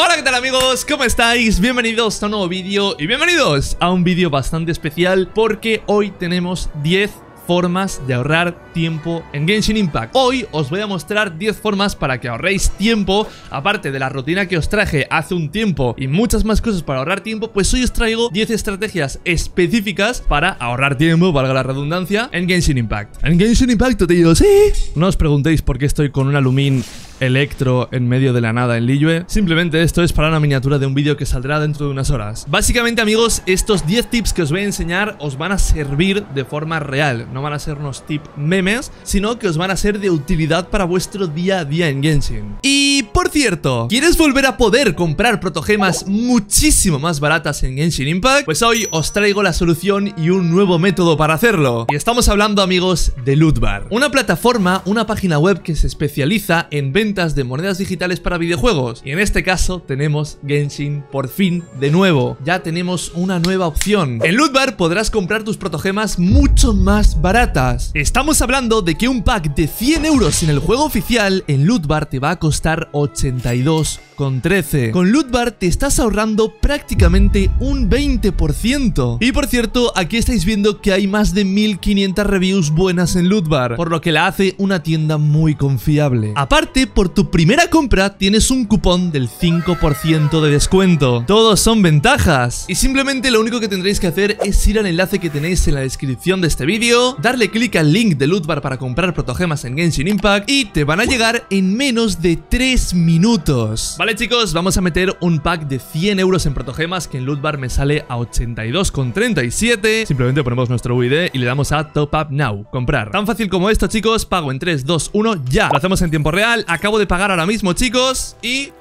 Hola qué tal amigos, ¿cómo estáis? Bienvenidos a un nuevo vídeo y bienvenidos a un vídeo bastante especial porque hoy tenemos 10 formas de ahorrar tiempo en Genshin Impact. Hoy os voy a mostrar 10 formas para que ahorréis tiempo, aparte de la rutina que os traje hace un tiempo y muchas más cosas para ahorrar tiempo, pues hoy os traigo 10 estrategias específicas para ahorrar tiempo, valga la redundancia, en Genshin Impact. En Genshin Impact, te digo sí. No os preguntéis por qué estoy con un alumín Electro en medio de la nada en Liyue. Simplemente esto es para una miniatura de un vídeo que saldrá dentro de unas horas. Básicamente amigos, estos 10 tips que os voy a enseñar os van a servir de forma real. No van a ser unos tips memes, sino que os van a ser de utilidad para vuestro día a día en Genshin. Y por cierto, ¿quieres volver a poder comprar protogemas muchísimo más baratas en Genshin Impact? Pues hoy os traigo la solución y un nuevo método para hacerlo. Y estamos hablando amigos de Lootbar. Una plataforma, una página web que se especializa en venta de monedas digitales para videojuegos. Y en este caso tenemos Genshin por fin de nuevo. Ya tenemos una nueva opción. En Lootbar podrás comprar tus protogemas mucho más baratas. Estamos hablando de que un pack de 100 euros en el juego oficial en Lootbar te va a costar 82,13. con 13. Con Lootbar te estás ahorrando prácticamente un 20%. Y por cierto, aquí estáis viendo que hay más de 1500 reviews buenas en Lootbar, por lo que la hace una tienda muy confiable. Aparte, por tu primera compra tienes un cupón del 5% de descuento. Todos son ventajas. Y simplemente lo único que tendréis que hacer es ir al enlace que tenéis en la descripción de este vídeo, darle clic al link de Lootbar para comprar protogemas en Genshin Impact y te van a llegar en menos de 3 minutos. Vale chicos, vamos a meter un pack de 100 euros en protogemas que en Lootbar me sale a 82,37. Simplemente ponemos nuestro UID y le damos a Top Up Now, comprar. Tan fácil como esto chicos, pago en 3, 2, 1, ya. Lo hacemos en tiempo real, acabo de pagar ahora mismo, chicos Y...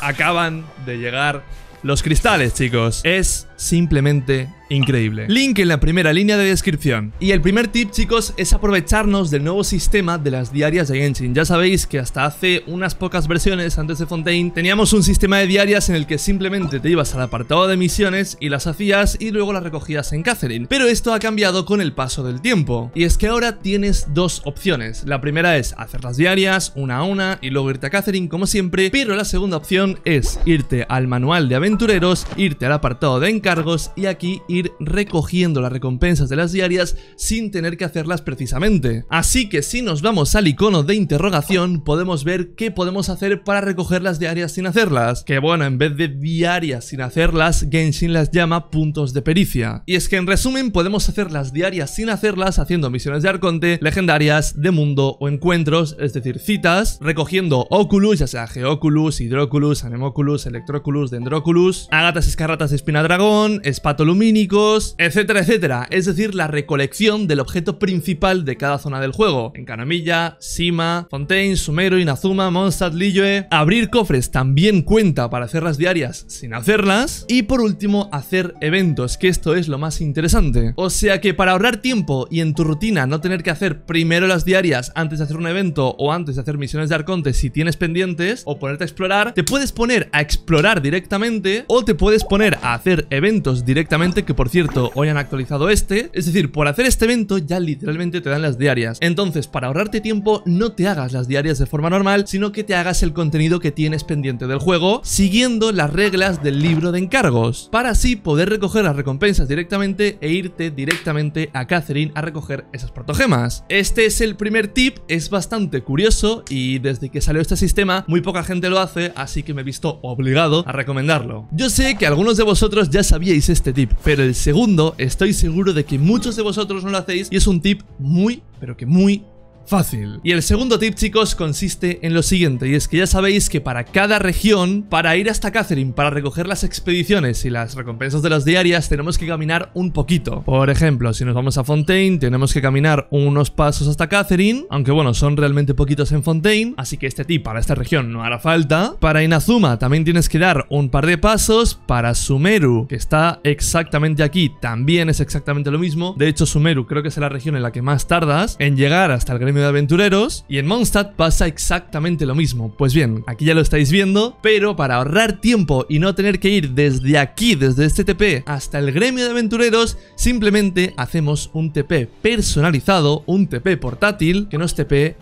Acaban de llegar los cristales, chicos Es simplemente increíble. Link en la primera línea de descripción. Y el primer tip, chicos, es aprovecharnos del nuevo sistema de las diarias de Genshin. Ya sabéis que hasta hace unas pocas versiones antes de Fontaine teníamos un sistema de diarias en el que simplemente te ibas al apartado de misiones y las hacías y luego las recogías en Catherine. Pero esto ha cambiado con el paso del tiempo. Y es que ahora tienes dos opciones. La primera es hacer las diarias una a una y luego irte a Catherine como siempre, pero la segunda opción es irte al manual de aventureros, irte al apartado de cargos y aquí ir recogiendo las recompensas de las diarias sin tener que hacerlas precisamente. Así que si nos vamos al icono de interrogación podemos ver qué podemos hacer para recoger las diarias sin hacerlas. Que bueno, en vez de diarias sin hacerlas, Genshin las llama puntos de pericia. Y es que en resumen podemos hacer las diarias sin hacerlas haciendo misiones de Arconte, legendarias, de mundo o encuentros, es decir, citas, recogiendo Oculus, ya sea Geoculus, Hidroculus, Anemoculus, Electroculus, Dendroculus, Agatas, Escarratas, dragón, Espato espatolumínicos, etcétera, etcétera. Es decir, la recolección del objeto principal de cada zona del juego. En Canamilla, Sima, Fontaine, Sumero, Inazuma, Monsad, Lilloe. Abrir cofres también cuenta para hacer las diarias sin hacerlas. Y por último, hacer eventos, que esto es lo más interesante. O sea que para ahorrar tiempo y en tu rutina no tener que hacer primero las diarias antes de hacer un evento o antes de hacer misiones de Arconte si tienes pendientes o ponerte a explorar, te puedes poner a explorar directamente o te puedes poner a hacer eventos directamente, que por cierto, hoy han actualizado este. Es decir, por hacer este evento ya literalmente te dan las diarias. Entonces, para ahorrarte tiempo, no te hagas las diarias de forma normal, sino que te hagas el contenido que tienes pendiente del juego, siguiendo las reglas del libro de encargos, para así poder recoger las recompensas directamente e irte directamente a Catherine a recoger esas protogemas. Este es el primer tip, es bastante curioso y desde que salió este sistema, muy poca gente lo hace, así que me he visto obligado a recomendarlo. Yo sé que algunos de vosotros ya sabéis sabíais este tip, pero el segundo estoy seguro de que muchos de vosotros no lo hacéis y es un tip muy, pero que muy fácil. Y el segundo tip, chicos, consiste en lo siguiente, y es que ya sabéis que para cada región, para ir hasta Catherine, para recoger las expediciones y las recompensas de las diarias, tenemos que caminar un poquito. Por ejemplo, si nos vamos a Fontaine, tenemos que caminar unos pasos hasta Catherine, aunque bueno, son realmente poquitos en Fontaine, así que este tip para esta región no hará falta. Para Inazuma también tienes que dar un par de pasos, para Sumeru, que está exactamente aquí, también es exactamente lo mismo. De hecho, Sumeru creo que es la región en la que más tardas en llegar hasta el gremio de Aventureros y en Mondstadt pasa exactamente lo mismo. Pues bien, aquí ya lo estáis viendo, pero para ahorrar tiempo y no tener que ir desde aquí, desde este TP hasta el Gremio de Aventureros, simplemente hacemos un TP personalizado, un TP portátil, que nos TP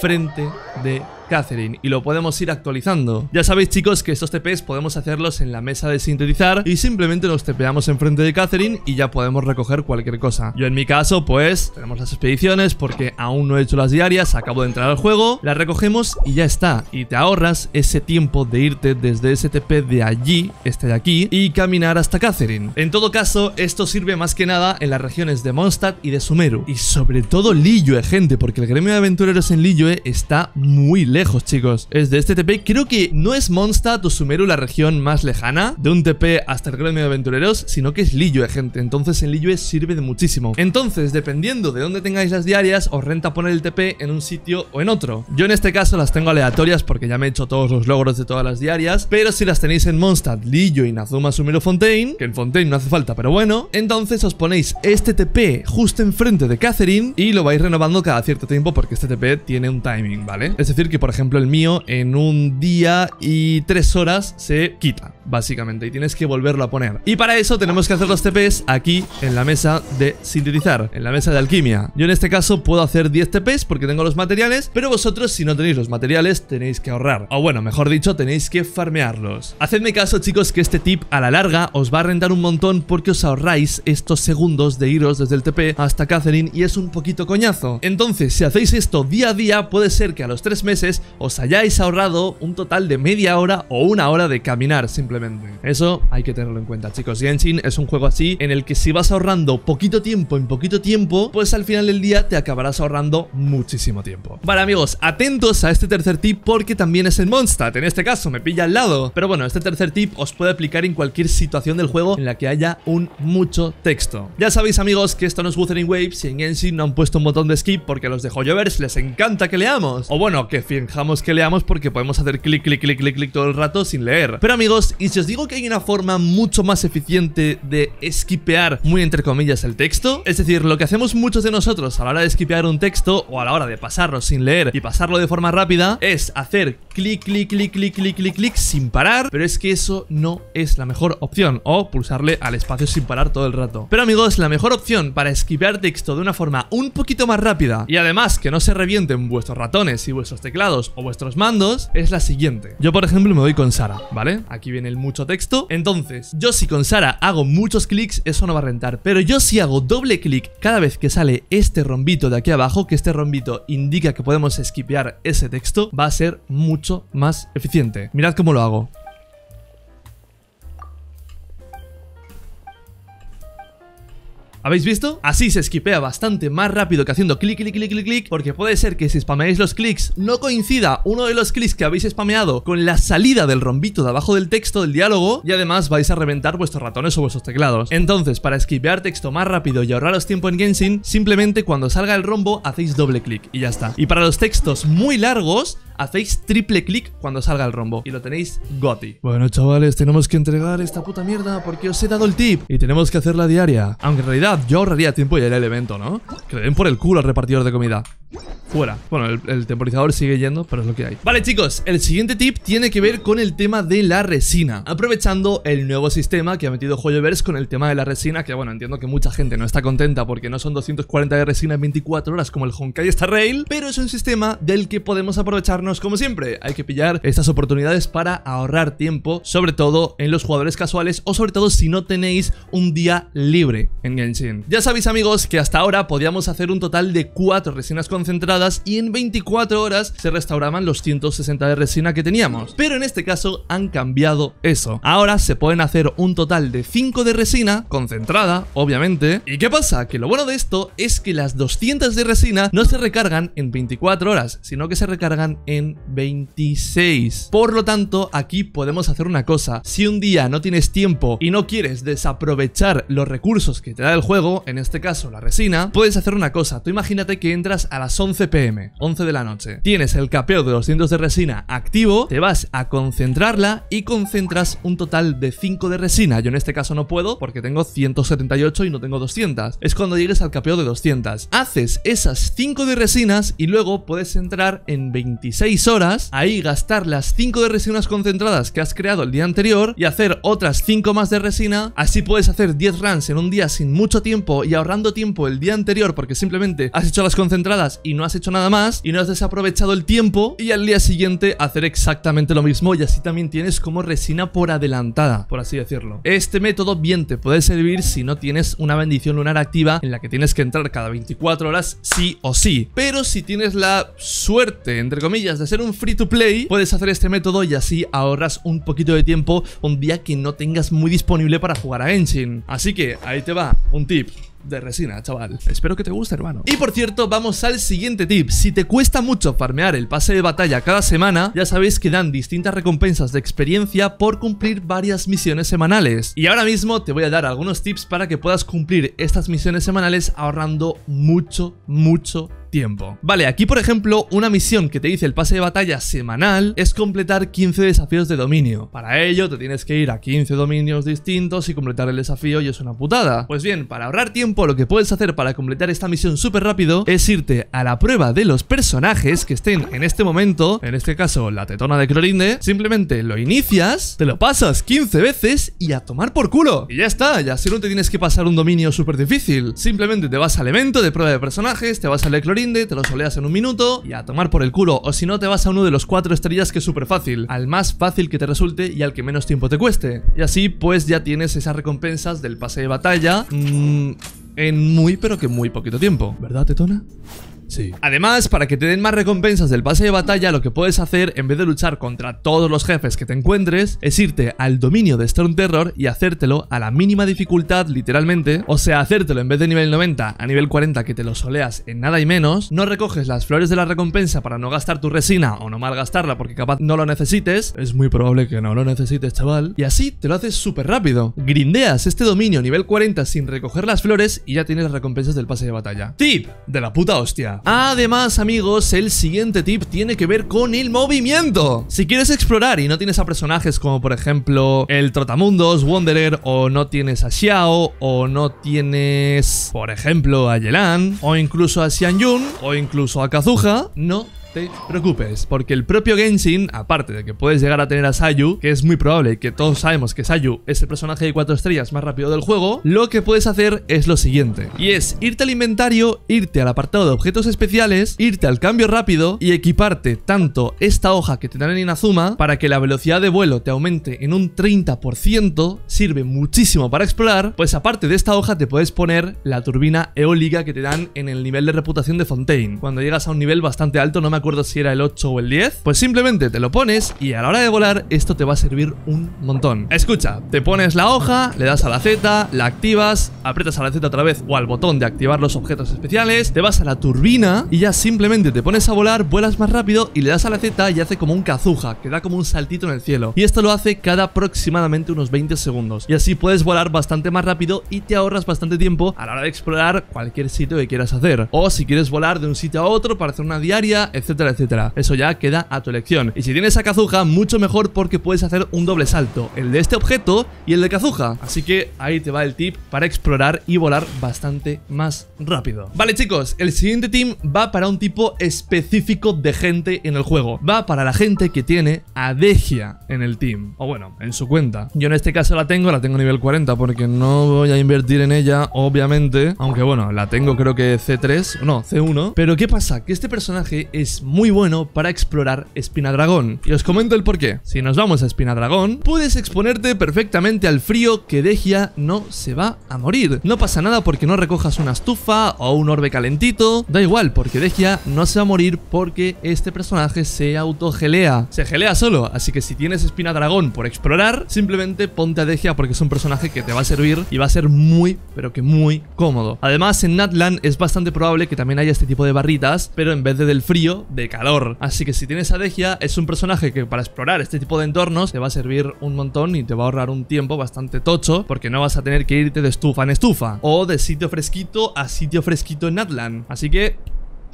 frente de Catherine y lo podemos ir actualizando. Ya sabéis chicos que estos TPs podemos hacerlos en la mesa de sintetizar y simplemente nos tepeamos enfrente de Catherine y ya podemos recoger cualquier cosa. Yo en mi caso pues tenemos las expediciones porque aún no he hecho las diarias, acabo de entrar al juego, las recogemos y ya está. Y te ahorras ese tiempo de irte desde ese TP de allí, este de aquí, y caminar hasta Catherine. En todo caso, esto sirve más que nada en las regiones de Mondstadt y de Sumeru. Y sobre todo Liyue, gente, porque el gremio de aventureros en Liyue está muy lejos lejos, chicos. Es de este TP. Creo que no es o Sumeru la región más lejana de un TP hasta el gremio de Aventureros, sino que es Liyue, gente. Entonces en Liyue sirve de muchísimo. Entonces, dependiendo de dónde tengáis las diarias, os renta poner el TP en un sitio o en otro. Yo en este caso las tengo aleatorias porque ya me he hecho todos los logros de todas las diarias, pero si las tenéis en Mondstadt, Lillo y Nazuma Sumeru Fontaine, que en Fontaine no hace falta, pero bueno, entonces os ponéis este TP justo enfrente de Catherine y lo vais renovando cada cierto tiempo porque este TP tiene un timing, ¿vale? Es decir, que por por ejemplo el mío, en un día y tres horas se quita, básicamente, y tienes que volverlo a poner. Y para eso tenemos que hacer los TPs aquí en la mesa de sintetizar, en la mesa de alquimia. Yo en este caso puedo hacer 10 TPs porque tengo los materiales, pero vosotros si no tenéis los materiales tenéis que ahorrar. O bueno, mejor dicho, tenéis que farmearlos. Hacedme caso chicos que este tip a la larga os va a rentar un montón porque os ahorráis estos segundos de iros desde el TP hasta Catherine y es un poquito coñazo. Entonces, si hacéis esto día a día, puede ser que a los tres meses os hayáis ahorrado un total de media hora o una hora de caminar simplemente. Eso hay que tenerlo en cuenta, chicos. Genshin es un juego así en el que si vas ahorrando poquito tiempo en poquito tiempo, pues al final del día te acabarás ahorrando muchísimo tiempo. Vale, amigos, atentos a este tercer tip porque también es en Mondstadt. En este caso, me pilla al lado. Pero bueno, este tercer tip os puede aplicar en cualquier situación del juego en la que haya un mucho texto. Ya sabéis, amigos, que esto no es Wuthering Waves y en Genshin no han puesto un botón de skip porque los de Joyovers les encanta que leamos. O bueno, que dejamos que leamos porque podemos hacer clic, clic, clic, clic, clic todo el rato sin leer. Pero amigos, y si os digo que hay una forma mucho más eficiente de esquipear, muy entre comillas, el texto, es decir, lo que hacemos muchos de nosotros a la hora de esquipear un texto o a la hora de pasarlo sin leer y pasarlo de forma rápida, es hacer clic, clic, clic, clic, clic, clic, clic sin parar, pero es que eso no es la mejor opción, o pulsarle al espacio sin parar todo el rato. Pero amigos, la mejor opción para esquipear texto de una forma un poquito más rápida y además que no se revienten vuestros ratones y vuestros teclados o vuestros mandos es la siguiente. Yo, por ejemplo, me voy con Sara, ¿vale? Aquí viene el mucho texto. Entonces, yo si con Sara hago muchos clics, eso no va a rentar. Pero yo si hago doble clic cada vez que sale este rombito de aquí abajo, que este rombito indica que podemos esquipear ese texto, va a ser mucho más eficiente. Mirad cómo lo hago. ¿Habéis visto? Así se esquipea bastante más rápido que haciendo clic, clic, clic, clic, clic, porque puede ser que si spameáis los clics no coincida uno de los clics que habéis spameado con la salida del rombito de abajo del texto del diálogo y además vais a reventar vuestros ratones o vuestros teclados. Entonces, para esquipear texto más rápido y ahorraros tiempo en Genshin, simplemente cuando salga el rombo hacéis doble clic y ya está. Y para los textos muy largos, hacéis triple clic cuando salga el rombo y lo tenéis goti. Bueno, chavales, tenemos que entregar esta puta mierda porque os he dado el tip y tenemos que hacerla diaria. Aunque en realidad yo ahorraría tiempo y haría el evento, ¿no? Que le den por el culo al repartidor de comida. Fuera. Bueno, el, temporizador sigue yendo, pero es lo que hay. Vale, chicos, el siguiente tip tiene que ver con el tema de la resina. Aprovechando el nuevo sistema que ha metido Joyoverse con el tema de la resina, que bueno, entiendo que mucha gente no está contenta porque no son 240 de resina en 24 horas como el Honkai Star Rail, pero es un sistema del que podemos aprovecharnos como siempre. Hay que pillar estas oportunidades para ahorrar tiempo, sobre todo en los jugadores casuales o sobre todo si no tenéis un día libre en Genshin. Ya sabéis, amigos, que hasta ahora podíamos hacer un total de 4 resinas con concentradas y en 24 horas se restauraban los 160 de resina que teníamos. Pero en este caso han cambiado eso. Ahora se pueden hacer un total de 5 de resina, concentrada, obviamente. ¿Y qué pasa? Que lo bueno de esto es que las 200 de resina no se recargan en 24 horas, sino que se recargan en 26. Por lo tanto, aquí podemos hacer una cosa. Si un día no tienes tiempo y no quieres desaprovechar los recursos que te da el juego, en este caso la resina, puedes hacer una cosa. Tú imagínate que entras a la 11 pm, 11 de la noche, tienes el capeo de 200 de resina activo, te vas a concentrarla y concentras un total de 5 de resina. Yo en este caso no puedo porque tengo 178 y no tengo 200. Es cuando llegues al capeo de 200. Haces esas 5 de resinas y luego puedes entrar en 26 horas, ahí gastar las 5 de resinas concentradas que has creado el día anterior y hacer otras 5 más de resina. Así puedes hacer 10 runs en un día sin mucho tiempo y ahorrando tiempo el día anterior porque simplemente has hecho las concentradas y no has hecho nada más y no has desaprovechado el tiempo y al día siguiente hacer exactamente lo mismo y así también tienes como resina por adelantada, por así decirlo. Este método bien te puede servir si no tienes una bendición lunar activa en la que tienes que entrar cada 24 horas sí o sí, pero si tienes la suerte, entre comillas, de ser un free to play, puedes hacer este método y así ahorras un poquito de tiempo un día que no tengas muy disponible para jugar a Engine. Así que ahí te va, un tip de resina, chaval. Espero que te guste, hermano. Y por cierto, vamos al siguiente tip. Si te cuesta mucho farmear el pase de batalla cada semana, ya sabéis que dan distintas recompensas de experiencia por cumplir varias misiones semanales. Y ahora mismo te voy a dar algunos tips para que puedas cumplir estas misiones semanales ahorrando mucho, mucho tiempo. Vale, aquí por ejemplo, una misión que te dice el pase de batalla semanal es completar 15 desafíos de dominio. Para ello te tienes que ir a 15 dominios distintos y completar el desafío y es una putada. Pues bien, para ahorrar tiempo lo que puedes hacer para completar esta misión súper rápido es irte a la prueba de los personajes que estén en este momento, en este caso la tetona de Clorinde, simplemente lo inicias, te lo pasas 15 veces y a tomar por culo. Y ya está, ya si no te tienes que pasar un dominio súper difícil. Simplemente te vas al evento de prueba de personajes, te vas al de Clorinde brinde, te lo soleas en un minuto y a tomar por el culo. O si no, te vas a uno de los cuatro estrellas que es súper fácil, al más fácil que te resulte y al que menos tiempo te cueste. Y así, pues ya tienes esas recompensas del pase de batalla mm, en muy pero que muy poquito tiempo. ¿Verdad, Tetona? Sí. Además, para que te den más recompensas del pase de batalla, lo que puedes hacer, en vez de luchar contra todos los jefes que te encuentres, es irte al dominio de Storm Terror y hacértelo a la mínima dificultad, literalmente. O sea, hacértelo en vez de nivel 90 a nivel 40, que te lo soleas en nada y menos. No recoges las flores de la recompensa para no gastar tu resina o no malgastarla porque capaz no lo necesites. Es muy probable que no lo necesites, chaval. Y así te lo haces súper rápido. Grindeas este dominio nivel 40 sin recoger las flores y ya tienes las recompensas del pase de batalla. Tip de la puta hostia. Además, amigos, el siguiente tip tiene que ver con el movimiento. Si quieres explorar y no tienes a personajes como por ejemplo el Trotamundos, Wanderer, o no tienes a Xiao, o no tienes, por ejemplo, a Yelan, o incluso a Xianyun, o incluso a Kazuha, no preocupes, porque el propio Genshin, aparte de que puedes llegar a tener a Sayu, que es muy probable que todos sabemos que Sayu es el personaje de 4 estrellas más rápido del juego, lo que puedes hacer es lo siguiente, y es irte al inventario, irte al apartado de objetos especiales, irte al cambio rápido y equiparte tanto esta hoja que te dan en Inazuma para que la velocidad de vuelo te aumente en un 30%, sirve muchísimo para explorar, pues aparte de esta hoja te puedes poner la turbina eólica que te dan en el nivel de reputación de Fontaine, cuando llegas a un nivel bastante alto, no me acuerdo si era el 8 o el 10, pues simplemente te lo pones y a la hora de volar esto te va a servir un montón. Escucha, te pones la hoja, le das a la Z, la activas, aprietas a la Z otra vez o al botón de activar los objetos especiales, te vas a la turbina y ya simplemente te pones a volar, vuelas más rápido y le das a la Z y hace como un cazuja, que da como un saltito en el cielo. Y esto lo hace cada aproximadamente unos 20 segundos. Y así puedes volar bastante más rápido y te ahorras bastante tiempo a la hora de explorar cualquier sitio que quieras hacer. O si quieres volar de un sitio a otro para hacer una diaria, etc etcétera, etcétera. Eso ya queda a tu elección. Y si tienes a Kazuha, mucho mejor porque puedes hacer un doble salto, el de este objeto y el de Kazuha. Así que ahí te va el tip para explorar y volar bastante más rápido. Vale chicos, el siguiente team va para un tipo específico de gente en el juego. Va para la gente que tiene a en el team, o bueno, en su cuenta. Yo en este caso la tengo, la tengo nivel 40 porque no voy a invertir en ella, obviamente. Aunque bueno, la tengo creo que C3, no, C1. Pero ¿qué pasa? Que este personaje es muy bueno para explorar Espina Dragón Y os comento el porqué. Si nos vamos a Espina Dragón, puedes exponerte perfectamente al frío que Degia no se va a morir. No pasa nada porque no recojas una estufa o un orbe calentito. Da igual, porque Degia no se va a morir porque este personaje se autogelea. Se gelea solo, así que si tienes Espina Dragón por explorar, simplemente ponte a Degia porque es un personaje que te va a servir y va a ser muy, pero que muy cómodo. Además, en Natland es bastante probable que también haya este tipo de barritas, pero en vez de del frío, de calor. Así que si tienes adegia, es un personaje que para explorar este tipo de entornos te va a servir un montón y te va a ahorrar un tiempo bastante tocho porque no vas a tener que irte de estufa en estufa o de sitio fresquito a sitio fresquito en Atlan. Así que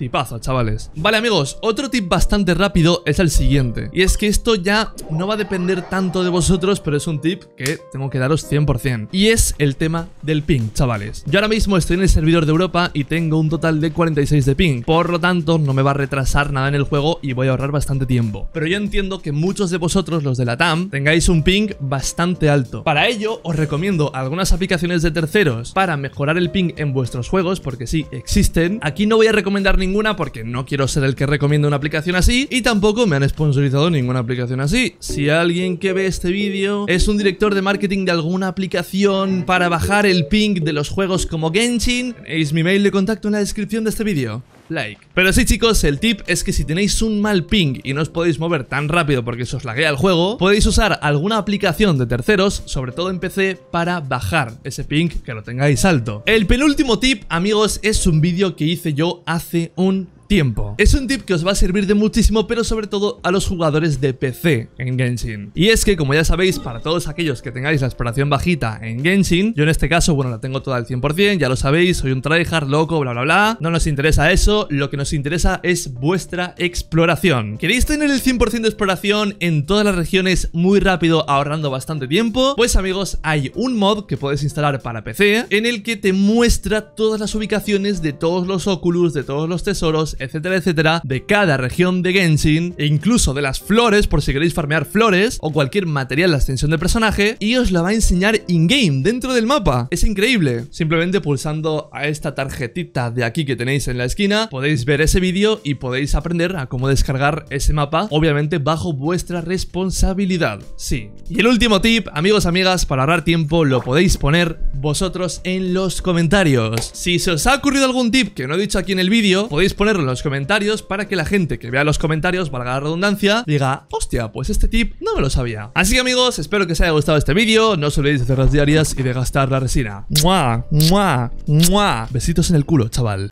Pazo, chavales Vale, amigos, otro tip bastante rápido es el siguiente Y es que esto ya no va a depender tanto de vosotros Pero es un tip que tengo que daros 100% Y es el tema del ping, chavales Yo ahora mismo estoy en el servidor de Europa y tengo un total de 46 de ping Por lo tanto, no me va a retrasar nada en el juego y voy a ahorrar bastante tiempo Pero yo entiendo que muchos de vosotros, los de la TAM, tengáis un ping bastante alto Para ello, os recomiendo algunas aplicaciones de terceros para mejorar el ping en vuestros juegos Porque sí, existen Aquí no voy a recomendar ningún porque no quiero ser el que recomienda una aplicación así y tampoco me han sponsorizado ninguna aplicación así. Si alguien que ve este vídeo es un director de marketing de alguna aplicación para bajar el ping de los juegos como Genshin, tenéis mi mail de contacto en la descripción de este vídeo like. Pero sí chicos, el tip es que si tenéis un mal ping y no os podéis mover tan rápido porque se os laguea el juego, podéis usar alguna aplicación de terceros, sobre todo en PC, para bajar ese ping que lo tengáis alto. El penúltimo tip, amigos, es un vídeo que hice yo hace un tiempo. Es un tip que os va a servir de muchísimo, pero sobre todo a los jugadores de PC en Genshin. Y es que, como ya sabéis, para todos aquellos que tengáis la exploración bajita en Genshin, yo en este caso, bueno, la tengo toda al 100%, ya lo sabéis, soy un tryhard, loco, bla, bla, bla. No nos interesa eso, lo que nos interesa es vuestra exploración. ¿Queréis tener el 100% de exploración en todas las regiones muy rápido, ahorrando bastante tiempo? Pues amigos, hay un mod que podéis instalar para PC en el que te muestra todas las ubicaciones de todos los Oculus, de todos los tesoros, etcétera, etcétera, de cada región de Genshin, e incluso de las flores, por si queréis farmear flores, o cualquier material de ascensión de personaje, y os la va a enseñar in-game, dentro del mapa. Es increíble. Simplemente pulsando a esta tarjetita de aquí que tenéis en la esquina, podéis ver ese vídeo y podéis aprender a cómo descargar ese mapa, obviamente bajo vuestra responsabilidad. Sí. Y el último tip, amigos, amigas, para ahorrar tiempo, lo podéis poner vosotros en los comentarios. Si se os ha ocurrido algún tip que no he dicho aquí en el vídeo, podéis ponerlo los comentarios para que la gente que vea los comentarios, valga la redundancia, diga, hostia, pues este tip no me lo sabía. Así que amigos, espero que os haya gustado este vídeo, no os olvidéis de hacer las diarias y de gastar la resina. ¡Mua! ¡Mua! ¡Mua! Besitos en el culo, chaval.